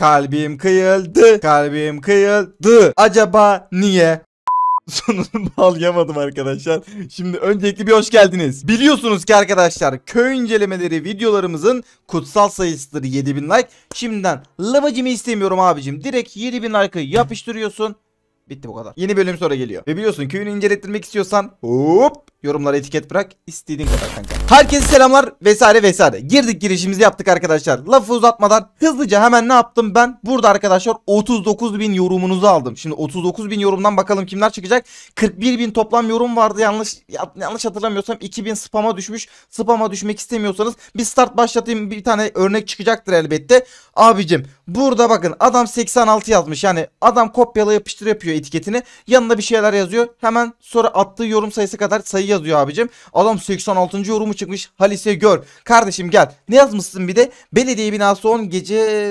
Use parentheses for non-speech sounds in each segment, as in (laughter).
Kalbim kıyıldı. Kalbim kıyıldı. Acaba niye? (laughs) sonunu bağlayamadım arkadaşlar. Şimdi öncelikle bir hoş geldiniz. Biliyorsunuz ki arkadaşlar köy incelemeleri videolarımızın kutsal sayısıdır 7000 like. Şimdiden lavacımı istemiyorum abicim. Direkt 7000 like'ı yapıştırıyorsun Bitti bu kadar. Yeni bölüm sonra geliyor. Ve biliyorsun köyünü incelettirmek istiyorsan hop yorumlara etiket bırak istediğin kadar kanka. Herkese selamlar vesaire vesaire. Girdik girişimizi yaptık arkadaşlar. Lafı uzatmadan hızlıca hemen ne yaptım ben? Burada arkadaşlar 39 bin yorumunuzu aldım. Şimdi 39 bin yorumdan bakalım kimler çıkacak. 41 bin toplam yorum vardı yanlış yanlış hatırlamıyorsam 2000 spama düşmüş. Spama düşmek istemiyorsanız bir start başlatayım bir tane örnek çıkacaktır elbette. Abicim Burada bakın adam 86 yazmış. Yani adam kopyala yapıştır yapıyor etiketini. yanında bir şeyler yazıyor. Hemen sonra attığı yorum sayısı kadar sayı yazıyor abicim. Adam 86. yorumu çıkmış. Halise gör. Kardeşim gel. Ne yazmışsın bir de? Belediye binası 10 gece...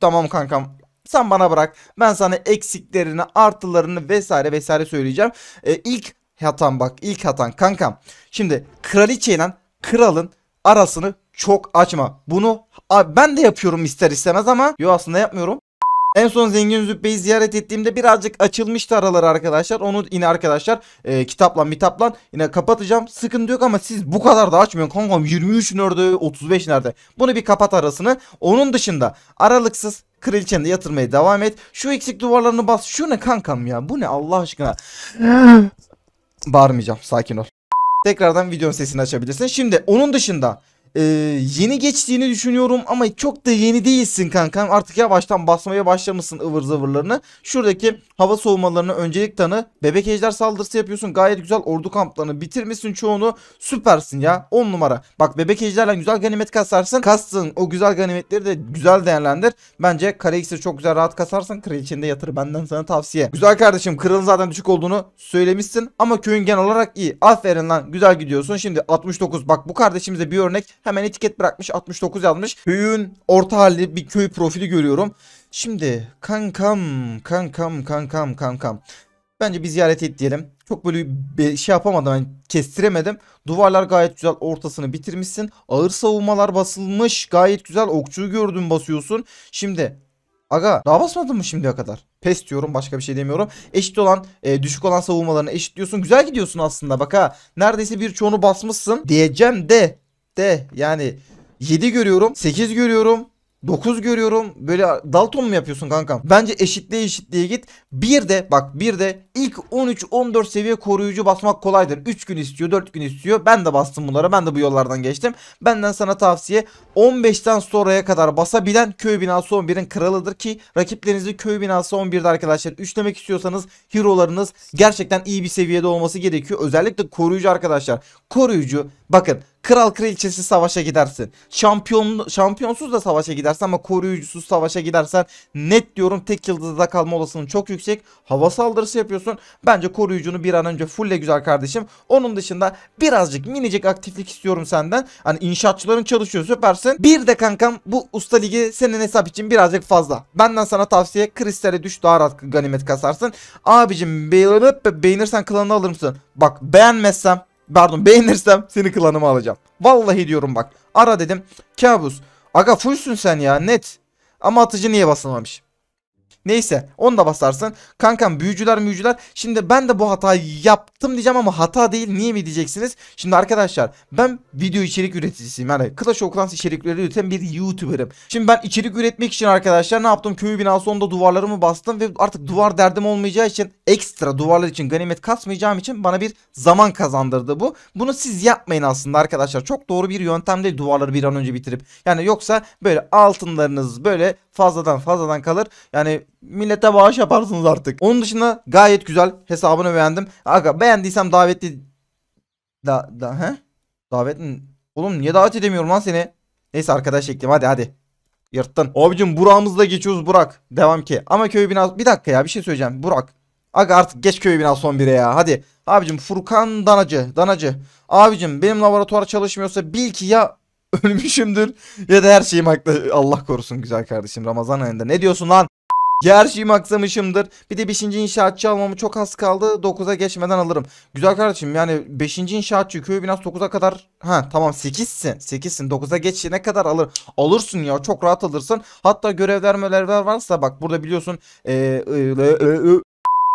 Tamam kankam sen bana bırak. Ben sana eksiklerini, artılarını vesaire vesaire söyleyeceğim. ee, ilk hatan bak ilk hatan kankam. Şimdi kraliçeyle kralın arasını çok açma. Bunu abi ben de yapıyorum ister istemez ama yo aslında yapmıyorum. En son Zengin Zübbe'yi ziyaret ettiğimde birazcık açılmıştı araları arkadaşlar. Onu yine arkadaşlar e, kitapla mitapla yine kapatacağım. Sıkıntı yok ama siz bu kadar da açmıyorsun kankam. 23 nerede 35 nerede? Bunu bir kapat arasını. Onun dışında aralıksız kraliçeni de yatırmaya devam et. Şu eksik duvarlarını bas. Şu ne kankam ya? Bu ne Allah aşkına? (laughs) Bağırmayacağım sakin ol. Tekrardan videonun sesini açabilirsin. Şimdi onun dışında ee, yeni geçtiğini düşünüyorum ama çok da yeni değilsin kankam. Artık yavaştan basmaya başlamışsın ıvır zıvırlarını. Şuradaki hava soğumalarına öncelik tanı. Bebek ejder saldırısı yapıyorsun. Gayet güzel ordu kamplarını bitirmişsin çoğunu. Süpersin ya. 10 numara. Bak bebek ejderle güzel ganimet kasarsın. Kastın o güzel ganimetleri de güzel değerlendir. Bence kare çok güzel rahat kasarsın. Kraliçenin de yatırı benden sana tavsiye. Güzel kardeşim kralın zaten düşük olduğunu söylemişsin. Ama köyün genel olarak iyi. Aferin lan güzel gidiyorsun. Şimdi 69 bak bu kardeşimize bir örnek. Hemen etiket bırakmış 69 yazmış. Köyün orta halli bir köy profili görüyorum. Şimdi kankam, kankam, kankam, kankam. Bence bir ziyaret et diyelim. Çok böyle bir şey yapamadım. Yani kestiremedim. Duvarlar gayet güzel ortasını bitirmişsin. Ağır savunmalar basılmış. Gayet güzel. Okçuyu gördüm basıyorsun. Şimdi Aga daha basmadın mı şimdiye kadar? Pes diyorum başka bir şey demiyorum. Eşit olan e, düşük olan savunmalarını eşitliyorsun. Güzel gidiyorsun aslında bak ha. Neredeyse bir çoğunu basmışsın. Diyeceğim de de yani 7 görüyorum 8 görüyorum 9 görüyorum. Böyle Dalton mu yapıyorsun kankam? Bence eşitliğe eşitliğe git. Bir de bak bir de ilk 13-14 seviye koruyucu basmak kolaydır. 3 gün istiyor 4 gün istiyor. Ben de bastım bunlara. Ben de bu yollardan geçtim. Benden sana tavsiye 15'ten sonraya kadar basabilen köy binası 11'in kralıdır ki rakiplerinizi köy binası 11'de arkadaşlar üçlemek istiyorsanız hero'larınız gerçekten iyi bir seviyede olması gerekiyor. Özellikle koruyucu arkadaşlar. Koruyucu bakın Kral kraliçesi savaşa gidersin. Şampiyon, şampiyonsuz da savaşa gidersen ama koruyucusuz savaşa gidersen net diyorum tek yıldızda kalma olasılığın çok yüksek. Hava saldırısı yapıyorsun. Bence koruyucunu bir an önce fulle güzel kardeşim. Onun dışında birazcık minicik aktiflik istiyorum senden. Hani inşaatçıların çalışıyor süpersin. Bir de kankam bu usta ligi senin hesap için birazcık fazla. Benden sana tavsiye kristale düş daha rahat ganimet kasarsın. Abicim beğenirsen klanını alır mısın? Bak beğenmezsem Pardon beğenirsem seni klanıma alacağım. Vallahi diyorum bak. Ara dedim. Kabus. Aga fullsün sen ya net. Ama atıcı niye basılmamış? Neyse onu da basarsın. Kankam büyücüler müyücüler. Şimdi ben de bu hatayı yaptım diyeceğim ama hata değil. Niye mi diyeceksiniz? Şimdi arkadaşlar ben video içerik üreticisiyim. Yani Clash of Clans içerikleri üreten bir YouTuber'ım. Şimdi ben içerik üretmek için arkadaşlar ne yaptım? Köyü binası onda duvarlarımı bastım ve artık duvar derdim olmayacağı için ekstra duvarlar için ganimet kasmayacağım için bana bir zaman kazandırdı bu. Bunu siz yapmayın aslında arkadaşlar. Çok doğru bir yöntem değil duvarları bir an önce bitirip. Yani yoksa böyle altınlarınız böyle fazladan fazladan kalır. Yani millete bağış yaparsınız artık. Onun dışında gayet güzel hesabını beğendim. Aga beğendiysem davetli da da he? Davet Oğlum niye davet edemiyorum lan seni? Neyse arkadaş ekledim hadi hadi. Yırttın. Abicim buramızda geçiyoruz Burak. Devam ki. Ama köy binası... Bir dakika ya bir şey söyleyeceğim. Burak. Aga artık geç köy binası son bire ya. Hadi. Abicim Furkan Danacı. Danacı. Abicim benim laboratuvar çalışmıyorsa bil ki ya (laughs) ölmüşümdür ya da her şeyim hakla Allah korusun güzel kardeşim Ramazan ayında. Ne diyorsun lan? Ya her şeyim aksamışımdır. Bir de 5. inşaatçı almamı çok az kaldı. 9'a geçmeden alırım. Güzel kardeşim yani 5. inşaatçı köyü biraz 9'a kadar. Ha tamam 8'sin. 8'sin. 9'a geçene kadar alır. Alırsın ya çok rahat alırsın. Hatta görevler mölevler varsa bak burada biliyorsun. Ee,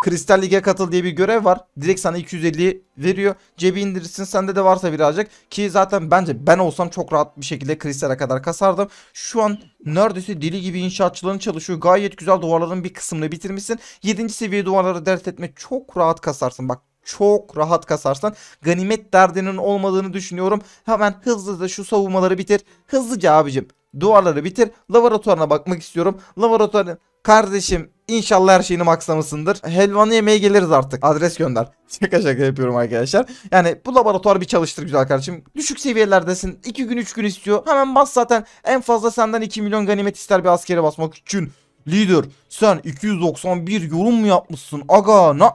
Kristal Lig'e katıl diye bir görev var. Direkt sana 250 veriyor. Cebi indirirsin sende de varsa birazcık. Ki zaten bence ben olsam çok rahat bir şekilde Kristal'e kadar kasardım. Şu an neredeyse deli gibi inşaatçıların çalışıyor. Gayet güzel duvarların bir kısmını bitirmişsin. 7. seviye duvarları dert etme çok rahat kasarsın. Bak çok rahat kasarsan ganimet derdinin olmadığını düşünüyorum. Hemen hızlı da şu savunmaları bitir. Hızlıca abicim duvarları bitir. Laboratuvarına bakmak istiyorum. Laboratuvarın Kardeşim inşallah her şeyini maksamışsındır. Helvanı yemeye geliriz artık. Adres gönder. (laughs) Şaka şaka yapıyorum arkadaşlar. Yani bu laboratuvar bir çalıştır güzel kardeşim. Düşük seviyelerdesin. 2 gün 3 gün istiyor. Hemen bas zaten. En fazla senden 2 milyon ganimet ister bir askere basmak için. Lider sen 291 yorum mu yapmışsın? Aga na...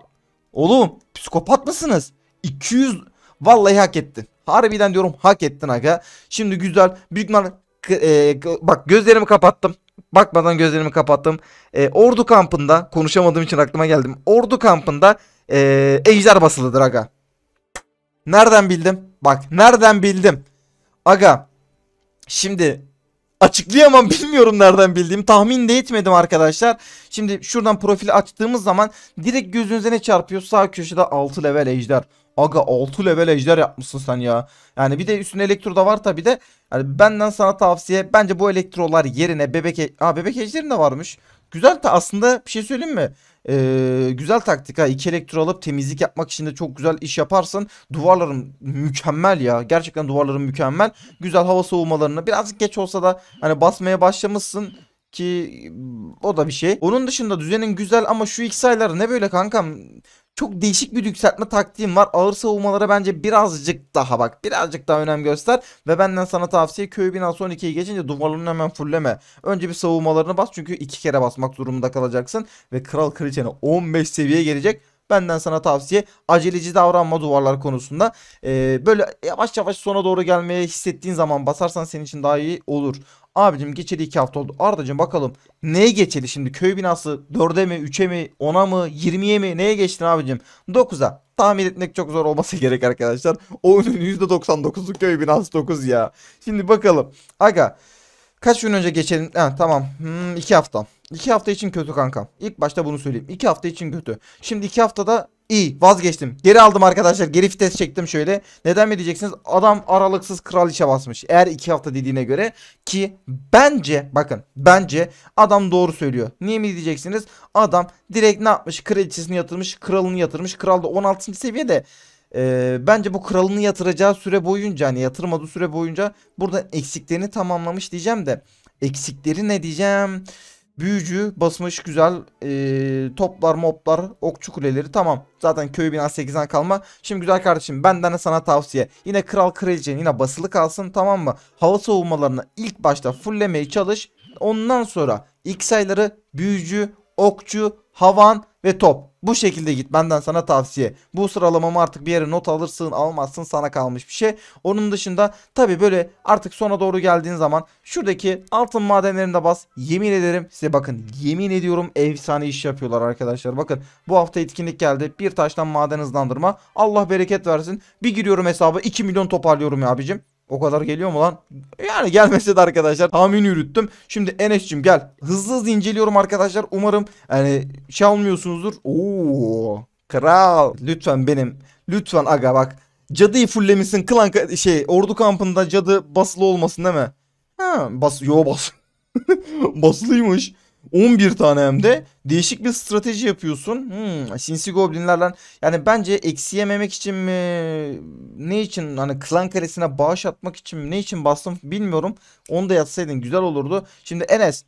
Oğlum psikopat mısınız? 200... Vallahi hak ettin. Harbiden diyorum hak ettin aga. Şimdi güzel. Büyük mal... Ee, bak gözlerimi kapattım bakmadan gözlerimi kapattım. E, ordu kampında konuşamadığım için aklıma geldim. Ordu kampında e, ejder basılıdır aga. Nereden bildim? Bak nereden bildim? Aga şimdi açıklayamam (laughs) bilmiyorum nereden bildiğim tahmin de etmedim arkadaşlar. Şimdi şuradan profili açtığımız zaman direkt gözünüze ne çarpıyor sağ köşede 6 level ejder. Aga 6 level ejder yapmışsın sen ya. Yani bir de üstüne elektro da var tabi de. Yani benden sana tavsiye bence bu elektrolar yerine bebek... E ha bebek ejderim de varmış. Güzel de aslında bir şey söyleyeyim mi? Ee, güzel taktik ha. İki elektro alıp temizlik yapmak için de çok güzel iş yaparsın. Duvarların mükemmel ya. Gerçekten duvarların mükemmel. Güzel hava soğumalarını birazcık geç olsa da hani basmaya başlamışsın ki o da bir şey. Onun dışında düzenin güzel ama şu iki aylar ne böyle kankam? Çok değişik bir yükseltme taktiğim var. Ağır savunmalara bence birazcık daha bak. Birazcık daha önem göster. Ve benden sana tavsiye köy binası 12'yi geçince duvarlarını hemen fulleme. Önce bir savunmalarını bas. Çünkü iki kere basmak durumunda kalacaksın. Ve kral kraliçene 15 seviye gelecek. Benden sana tavsiye aceleci davranma duvarlar konusunda. Ee, böyle yavaş yavaş sona doğru gelmeye hissettiğin zaman basarsan senin için daha iyi olur. Abicim geçeli 2 hafta oldu. Ardacığım bakalım neye geçeli şimdi? Köy binası 4'e mi, 3'e mi, 10'a mı, 20'ye mi? Neye geçtin abicim? 9'a. Tahmin etmek çok zor olması (laughs) gerek arkadaşlar. Oyunun %99'u köy binası 9 ya. Şimdi bakalım. Aga Kaç gün önce geçelim? Ha, tamam. Hmm, iki hafta. İki hafta için kötü kankam. İlk başta bunu söyleyeyim. İki hafta için kötü. Şimdi iki haftada iyi vazgeçtim. Geri aldım arkadaşlar. Geri vites çektim şöyle. Neden mi diyeceksiniz? Adam aralıksız kral işe basmış. Eğer iki hafta dediğine göre ki bence bakın bence adam doğru söylüyor. Niye mi diyeceksiniz? Adam direkt ne yapmış? Kraliçesini yatırmış. Kralını yatırmış. Kral da 16. seviyede. E, bence bu kralını yatıracağı süre boyunca hani yatırmadığı süre boyunca burada eksiklerini tamamlamış diyeceğim de eksikleri ne diyeceğim? Büyücü basmış güzel e, toplar moplar okçu kuleleri tamam zaten köy binası 8'den kalma. Şimdi güzel kardeşim benden de sana tavsiye yine kral kraliçe yine basılı kalsın tamam mı? Hava savunmalarını ilk başta fulllemeye çalış ondan sonra X sayıları büyücü okçu havan ve top. Bu şekilde git benden sana tavsiye. Bu sıralamamı artık bir yere not alırsın almazsın sana kalmış bir şey. Onun dışında tabi böyle artık sona doğru geldiğin zaman şuradaki altın madenlerinde bas. Yemin ederim size bakın yemin ediyorum efsane iş yapıyorlar arkadaşlar. Bakın bu hafta etkinlik geldi. Bir taştan maden hızlandırma. Allah bereket versin. Bir giriyorum hesaba 2 milyon toparlıyorum ya abicim. O kadar geliyor mu lan? Yani gelmese de arkadaşlar tahmini yürüttüm. Şimdi Enes'cim gel. Hızlı hızlı inceliyorum arkadaşlar. Umarım yani şey almıyorsunuzdur. Oo, kral. Lütfen benim. Lütfen aga bak. Cadıyı fullemişsin. Klan şey ordu kampında cadı basılı olmasın değil mi? Ha, bas yo bas. (laughs) Baslıymış. 11 tane hem de değişik bir strateji yapıyorsun. Hmm, sinsi goblinlerle yani bence eksi yememek için mi ne için hani klan karesine bağış atmak için mi ne için bastım bilmiyorum. Onu da yatsaydın güzel olurdu. Şimdi Enes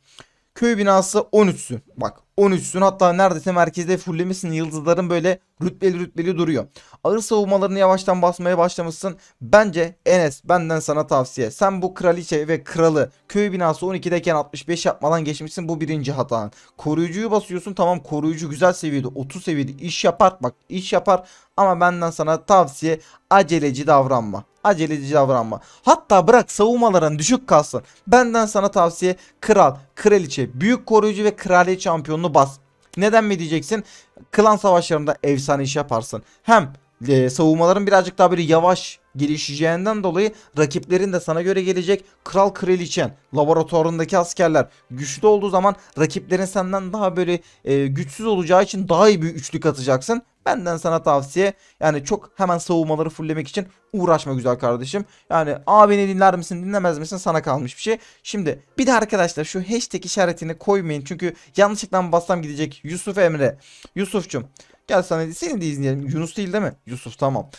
Köy binası 13'sün, Bak 13'sün hatta neredeyse merkezde fullemişsin. Yıldızların böyle rütbeli rütbeli duruyor. Ağır savunmalarını yavaştan basmaya başlamışsın. Bence Enes benden sana tavsiye. Sen bu kraliçe ve kralı köy binası 12'deyken 65 yapmadan geçmişsin. Bu birinci hatan. Koruyucuyu basıyorsun. Tamam koruyucu güzel seviyede 30 seviyede iş yapar. Bak iş yapar. Ama benden sana tavsiye aceleci davranma aceleci davranma. Hatta bırak savunmaların düşük kalsın. Benden sana tavsiye kral, kraliçe, büyük koruyucu ve kraliyet şampiyonunu bas. Neden mi diyeceksin? Klan savaşlarında efsane iş yaparsın. Hem e, savunmaların birazcık daha böyle yavaş gelişeceğinden dolayı rakiplerin de sana göre gelecek. Kral kraliçen, laboratuvarındaki askerler güçlü olduğu zaman rakiplerin senden daha böyle e, güçsüz olacağı için daha iyi bir üçlük atacaksın Benden sana tavsiye yani çok hemen savunmaları fulllemek için uğraşma güzel kardeşim. Yani abini dinler misin dinlemez misin sana kalmış bir şey. Şimdi bir de arkadaşlar şu hashtag işaretini koymayın. Çünkü yanlışlıkla bassam gidecek Yusuf Emre. Yusuf'cum gel sana seni de izleyelim. Yunus değil değil mi? Yusuf tamam.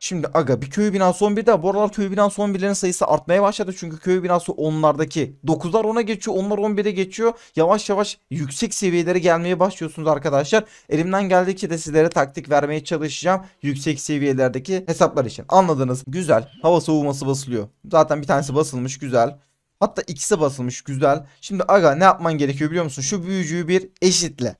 Şimdi aga bir köy binası 11'de bu aralar köy binası 11'lerin sayısı artmaya başladı. Çünkü köy binası onlardaki 9'lar 10'a geçiyor onlar 11'e geçiyor. Yavaş yavaş yüksek seviyelere gelmeye başlıyorsunuz arkadaşlar. Elimden geldikçe de sizlere taktik vermeye çalışacağım. Yüksek seviyelerdeki hesaplar için anladınız. Güzel hava soğuması basılıyor. Zaten bir tanesi basılmış güzel. Hatta ikisi basılmış güzel. Şimdi aga ne yapman gerekiyor biliyor musun? Şu büyücüyü bir eşitle.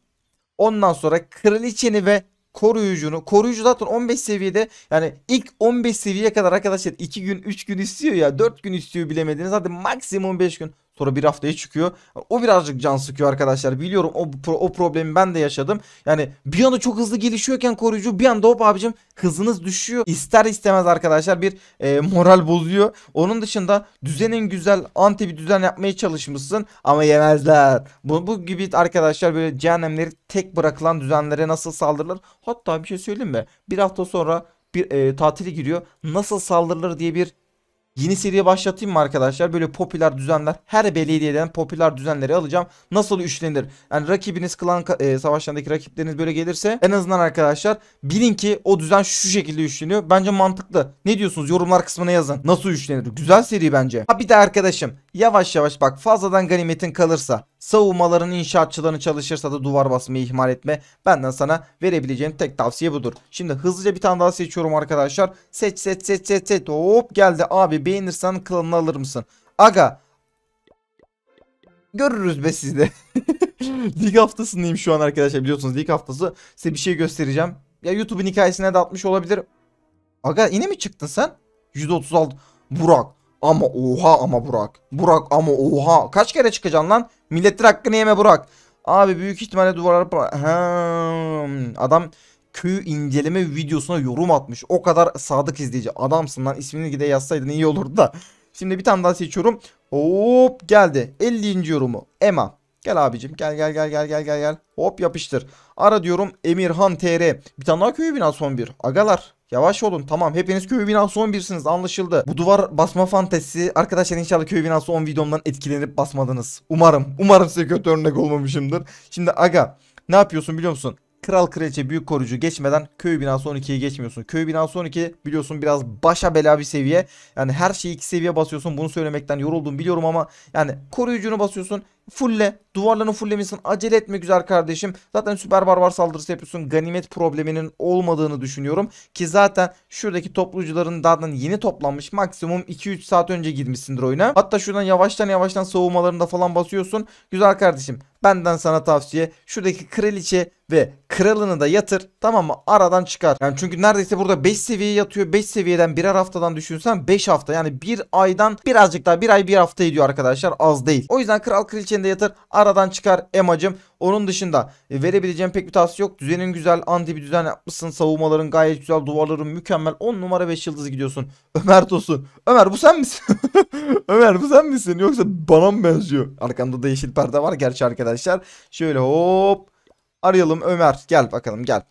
Ondan sonra kraliçeni ve koruyucunu koruyucu zaten 15 seviyede yani ilk 15 seviyeye kadar arkadaşlar 2 gün 3 gün istiyor ya 4 gün istiyor bilemediniz hadi maksimum 5 gün Sonra bir haftaya çıkıyor. O birazcık can sıkıyor arkadaşlar. Biliyorum o, o problemi ben de yaşadım. Yani bir anda çok hızlı gelişiyorken koruyucu bir anda hop abicim hızınız düşüyor. İster istemez arkadaşlar bir e, moral bozuyor. Onun dışında düzenin güzel anti bir düzen yapmaya çalışmışsın ama yemezler. Bu, bu gibi arkadaşlar böyle cehennemleri tek bırakılan düzenlere nasıl saldırılır? Hatta bir şey söyleyeyim mi? Bir hafta sonra bir e, tatile giriyor. Nasıl saldırılır diye bir Yeni seriye başlatayım mı arkadaşlar? Böyle popüler düzenler her belediyeden popüler düzenleri alacağım. Nasıl üçlenir? Yani rakibiniz klan e, savaşlarındaki rakipleriniz böyle gelirse en azından arkadaşlar bilin ki o düzen şu şekilde üçleniyor. Bence mantıklı. Ne diyorsunuz? Yorumlar kısmına yazın. Nasıl üçlenir? Güzel seri bence. Ha bir de arkadaşım yavaş yavaş bak fazladan ganimetin kalırsa Savunmaların inşaatçılarını çalışırsa da duvar basmayı ihmal etme. Benden sana verebileceğim tek tavsiye budur. Şimdi hızlıca bir tane daha seçiyorum arkadaşlar. Seç seç seç seç seç. Hop geldi abi beğenirsen klanını alır mısın? Aga. Görürüz be sizde. lig (laughs) haftasındayım şu an arkadaşlar biliyorsunuz lig haftası. Size bir şey göstereceğim. Ya YouTube'un hikayesine de atmış olabilir. Aga yine mi çıktın sen? 136. Burak. Ama oha ama Burak. Burak ama oha. Kaç kere çıkacaksın lan? Milletin hakkını yeme Burak. Abi büyük ihtimalle duvarlara... Ha, adam köy inceleme videosuna yorum atmış. O kadar sadık izleyici. Adamsın lan ismini gide yazsaydın iyi olurdu da. Şimdi bir tane daha seçiyorum. Hop geldi. 50. yorumu. Emma Gel abicim gel gel gel gel gel gel gel. Hop yapıştır. Ara diyorum Emirhan TR. Bir tane daha köyü bina son bir. Agalar Yavaş olun tamam hepiniz köy binası 11'siniz anlaşıldı. Bu duvar basma fantezisi arkadaşlar inşallah köy binası 10 videomdan etkilenip basmadınız. Umarım umarım size kötü örnek olmamışımdır. Şimdi aga ne yapıyorsun biliyor musun? Kral kraliçe büyük korucu geçmeden köy binası 12'ye geçmiyorsun. Köy binası 12 biliyorsun biraz başa bela bir seviye. Yani her şeyi iki seviye basıyorsun. Bunu söylemekten yoruldum biliyorum ama yani koruyucunu basıyorsun. Fulle. Duvarlarını fullemişsin. Acele etme güzel kardeşim. Zaten süper barbar saldırısı yapıyorsun. Ganimet probleminin olmadığını düşünüyorum. Ki zaten şuradaki toplucuların daha yeni toplanmış. Maksimum 2-3 saat önce girmişsindir oyuna. Hatta şuradan yavaştan yavaştan savunmalarında falan basıyorsun. Güzel kardeşim. Benden sana tavsiye. Şuradaki kraliçe ve kralını da yatır tamam mı aradan çıkar. Yani çünkü neredeyse burada 5 seviye yatıyor. 5 seviyeden birer haftadan düşünsen 5 hafta yani bir aydan birazcık daha bir ay bir hafta ediyor arkadaşlar az değil. O yüzden kral kraliçe içinde yatır aradan çıkar emacım. Onun dışında e, verebileceğim pek bir tavsiye yok. Düzenin güzel anti bir düzen yapmışsın. Savunmaların gayet güzel. Duvarların mükemmel. 10 numara 5 yıldızı gidiyorsun. Ömer Tosun. Ömer bu sen misin? (laughs) Ömer bu sen misin? Yoksa bana mı benziyor? Arkamda da yeşil perde var gerçi arkadaşlar. Şöyle hop. Arayalım Ömer. Gel bakalım gel.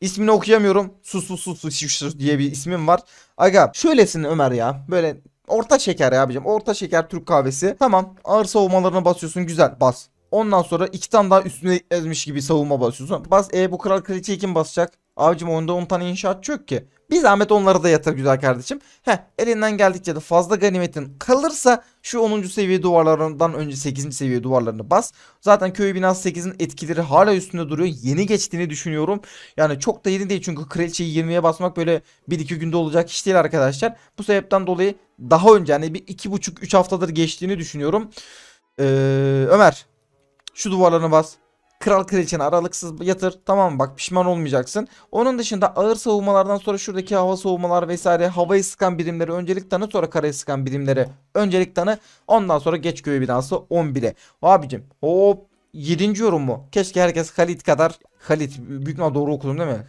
İsmini okuyamıyorum. Sus sus sus sus, sus diye bir ismim var. Aga şöylesin Ömer ya. Böyle Orta şeker ya abicim. Orta şeker Türk kahvesi. Tamam. Ağır savunmalarına basıyorsun. Güzel. Bas. Ondan sonra iki tane daha üstüne ezmiş gibi savunma basıyorsun. Bas. E bu kral kraliçeyi kim basacak? Abicim onda 10 tane inşaat yok ki. Bir zahmet onları da yatır güzel kardeşim. He elinden geldikçe de fazla ganimetin kalırsa şu 10. seviye duvarlarından önce 8. seviye duvarlarını bas. Zaten köy binası 8'in etkileri hala üstünde duruyor. Yeni geçtiğini düşünüyorum. Yani çok da yeni değil çünkü kraliçeyi 20'ye basmak böyle 1-2 günde olacak iş değil arkadaşlar. Bu sebepten dolayı daha önce yani bir 2,5-3 haftadır geçtiğini düşünüyorum. Ee, Ömer şu duvarlarını bas. Kral kraliçeni aralıksız yatır. Tamam Bak pişman olmayacaksın. Onun dışında ağır savunmalardan sonra şuradaki hava savunmalar vesaire havayı sıkan birimleri öncelik tanı sonra karayı sıkan birimleri öncelik tanı. Ondan sonra geç göğü binası 11'e. Abicim hop 7. yorum mu? Keşke herkes Halit kadar Halit büyük mal doğru okudum değil mi?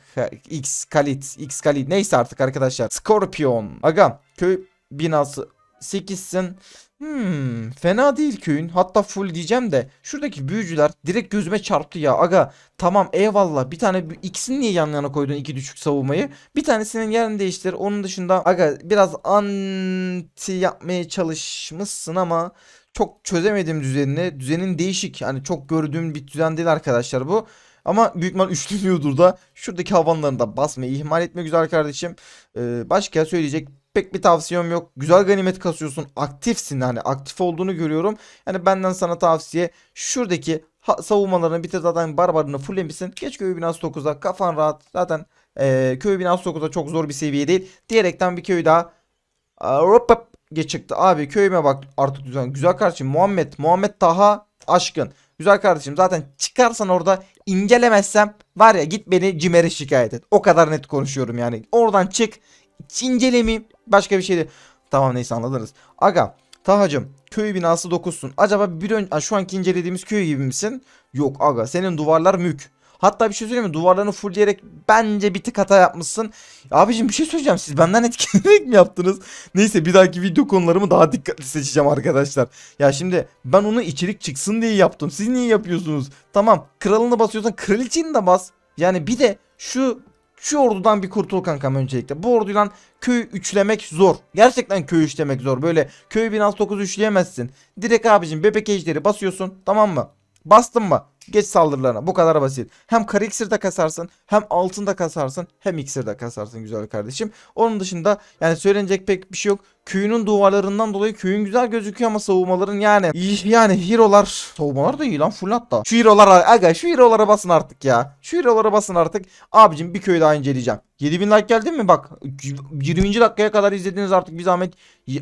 X Halit X Halit neyse artık arkadaşlar. Scorpion. Agam köy binası 8'sin. Hmm, fena değil köyün. Hatta full diyeceğim de şuradaki büyücüler direkt gözüme çarptı ya. Aga tamam eyvallah bir tane ikisini niye yan yana koydun iki düşük savunmayı? Bir tanesinin yerini değiştir. Onun dışında aga biraz anti yapmaya çalışmışsın ama çok çözemedim düzenini. Düzenin değişik. Hani çok gördüğüm bir düzen değil arkadaşlar bu. Ama büyük mal üçleniyordur da şuradaki havanlarını da basmayı ihmal etme güzel kardeşim. Ee, başka söyleyecek pek bir tavsiyem yok. Güzel ganimet kasıyorsun. Aktifsin hani aktif olduğunu görüyorum. Yani benden sana tavsiye şuradaki savunmalarını bitir zaten barbarını fullemişsin. Geç köyü binası 9'a kafan rahat. Zaten e, köy binası 9'a çok zor bir seviye değil. Diyerekten bir köy daha hop hop çıktı. Abi köyüme bak artık düzen. Güzel kardeşim Muhammed. Muhammed Taha aşkın. Güzel kardeşim zaten çıkarsan orada incelemezsem var ya git beni cimere şikayet et. O kadar net konuşuyorum yani. Oradan çık İncele Başka bir şeydi. Tamam neyse anladınız. Aga Tahacım köy binası dokuzsun. Acaba bir önce şu anki incelediğimiz köy gibi misin? Yok aga senin duvarlar mük. Hatta bir şey söyleyeyim mi? Duvarlarını fullleyerek bence bir tık hata yapmışsın. Abicim bir şey söyleyeceğim. Siz benden (laughs) etkilenerek mi yaptınız? Neyse bir dahaki video konularımı daha dikkatli seçeceğim arkadaşlar. Ya şimdi ben onu içerik çıksın diye yaptım. Siz niye yapıyorsunuz? Tamam kralını basıyorsan kraliçini de bas. Yani bir de şu şu ordudan bir kurtul kankam öncelikle. Bu orduyla köyü üçlemek zor. Gerçekten köyü üçlemek zor. Böyle köyü 1603 üçleyemezsin. Direkt abicim bebek ejderi basıyorsun tamam mı? Bastın mı? Geç saldırılarına. Bu kadar basit. Hem kara iksir kasarsın, hem altında kasarsın, hem iksir de kasarsın güzel kardeşim. Onun dışında yani söylenecek pek bir şey yok. Köyünün duvarlarından dolayı köyün güzel gözüküyor ama savunmaların yani yani hero'lar savunmalar da iyi lan full hatta. Şu hero'lara aga şu hero'lara basın artık ya. Şu hero'lara basın artık. Abicim bir köyü daha inceleyeceğim. 7000 like geldi mi? Bak 20. dakikaya kadar izlediniz artık bir zahmet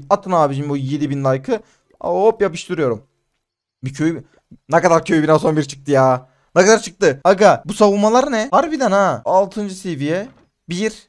atın abicim bu 7000 like'ı. Hop yapıştırıyorum. Bir köy ne kadar köy binası bir çıktı ya. Ne kadar çıktı? Aga bu savunmalar ne? Harbiden ha. 6. seviye. 1.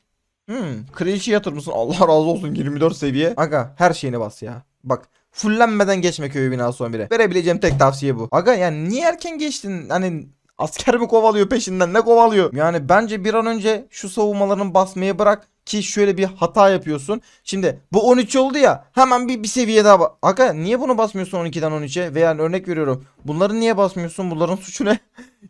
Hmm. Kreşi yatırmışsın. Allah razı olsun 24 seviye. Aga her şeyini bas ya. Bak fullenmeden geçme köy binası bire. Verebileceğim tek tavsiye bu. Aga yani niye erken geçtin? Hani asker mi kovalıyor peşinden ne kovalıyor? Yani bence bir an önce şu savunmaların basmayı bırak ki şöyle bir hata yapıyorsun. Şimdi bu 13 oldu ya hemen bir, bir seviye daha bak. Aga niye bunu basmıyorsun 12'den 13'e veya örnek veriyorum. Bunları niye basmıyorsun bunların (laughs) suçu ne?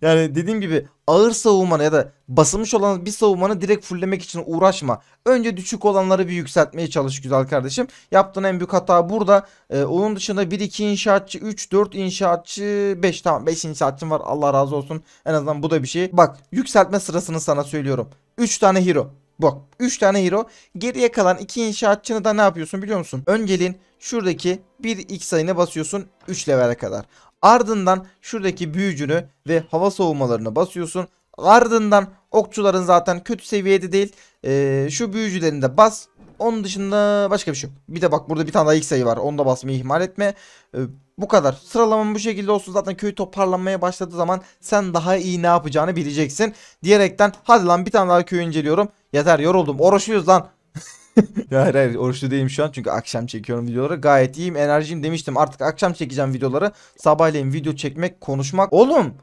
yani dediğim gibi ağır savunmanı ya da basılmış olan bir savunmanı direkt fulllemek için uğraşma. Önce düşük olanları bir yükseltmeye çalış güzel kardeşim. Yaptığın en büyük hata burada. Ee, onun dışında 1-2 inşaatçı 3-4 inşaatçı 5 tamam 5 inşaatçın var Allah razı olsun. En azından bu da bir şey. Bak yükseltme sırasını sana söylüyorum. 3 tane hero Bak 3 tane hero. Geriye kalan 2 inşaatçını da ne yapıyorsun biliyor musun? Önceliğin şuradaki 1x sayını basıyorsun 3 levele kadar. Ardından şuradaki büyücünü ve hava savunmalarını basıyorsun. Ardından okçuların zaten kötü seviyede değil. Ee, şu büyücülerini de bas. Onun dışında başka bir şey yok. Bir de bak burada bir tane daha ilk sayı var. Onu da basmayı ihmal etme. Ee, bu kadar. Sıralamam bu şekilde olsun. Zaten köy toparlanmaya başladığı zaman sen daha iyi ne yapacağını bileceksin. Diyerekten hadi lan bir tane daha köy inceliyorum. Yeter yoruldum. Oruçluyuz lan. (laughs) hayır hayır oruçlu değilim şu an çünkü akşam çekiyorum videoları. Gayet iyiyim enerjim demiştim. Artık akşam çekeceğim videoları. Sabahleyin video çekmek, konuşmak. Oğlum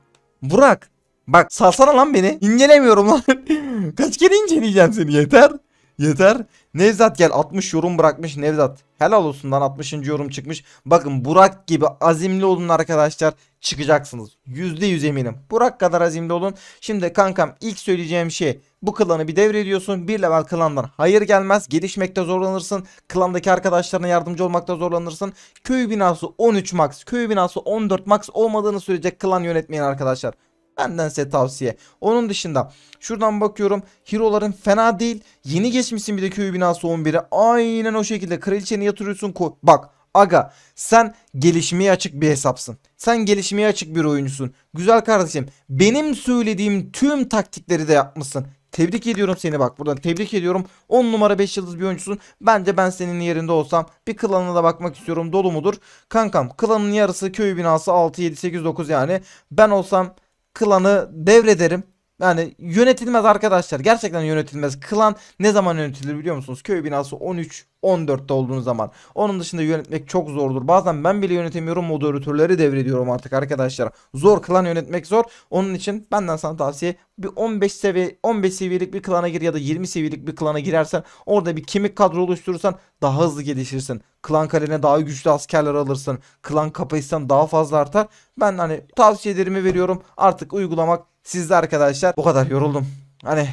Burak bak salsana lan beni. İncelemiyorum lan. (laughs) Kaç kere inceleyeceğim seni yeter. Yeter. Nevzat gel 60 yorum bırakmış Nevzat. Helal olsun lan 60. yorum çıkmış. Bakın Burak gibi azimli olun arkadaşlar. Çıkacaksınız. %100 eminim. Burak kadar azimli olun. Şimdi kankam ilk söyleyeceğim şey bu klanı bir devrediyorsun. Bir level klandan hayır gelmez. Gelişmekte zorlanırsın. Klandaki arkadaşlarına yardımcı olmakta zorlanırsın. Köy binası 13 max, köy binası 14 max olmadığını söyleyecek klan yönetmeyin arkadaşlar. Benden size tavsiye. Onun dışında şuradan bakıyorum. Hero'ların fena değil. Yeni geçmişsin bir de köy binası 11'e. Aynen o şekilde kraliçeni yatırıyorsun. Bak Aga sen gelişmeye açık bir hesapsın. Sen gelişmeye açık bir oyuncusun. Güzel kardeşim benim söylediğim tüm taktikleri de yapmışsın. Tebrik ediyorum seni bak buradan tebrik ediyorum. 10 numara 5 yıldız bir oyuncusun. Bence ben senin yerinde olsam bir klanına da bakmak istiyorum. Dolu mudur? Kankam klanın yarısı köy binası 6, 7, 8, 9 yani. Ben olsam klanı devrederim. Yani yönetilmez arkadaşlar. Gerçekten yönetilmez. Klan ne zaman yönetilir biliyor musunuz? Köy binası 13 14'te olduğunuz zaman. Onun dışında yönetmek çok zordur. Bazen ben bile yönetemiyorum. Moderatörleri devrediyorum artık arkadaşlar. Zor klan yönetmek zor. Onun için benden sana tavsiye bir 15 seviye 15 seviyelik bir klana gir ya da 20 seviyelik bir klana girersen orada bir kemik kadro oluşturursan daha hızlı gelişirsin. Klan kalene daha güçlü askerler alırsın. Klan kapasiten daha fazla artar. Ben hani tavsiyelerimi veriyorum. Artık uygulamak siz de arkadaşlar bu kadar yoruldum. Hani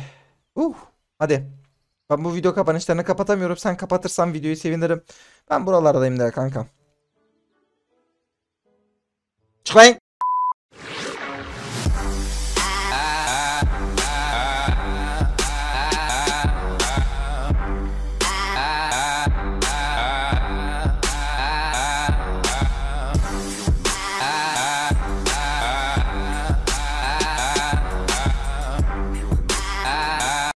uh, hadi. Ben bu video kapanışlarını kapatamıyorum. Sen kapatırsan videoyu sevinirim. Ben buralardayım da kanka. Çıkayım.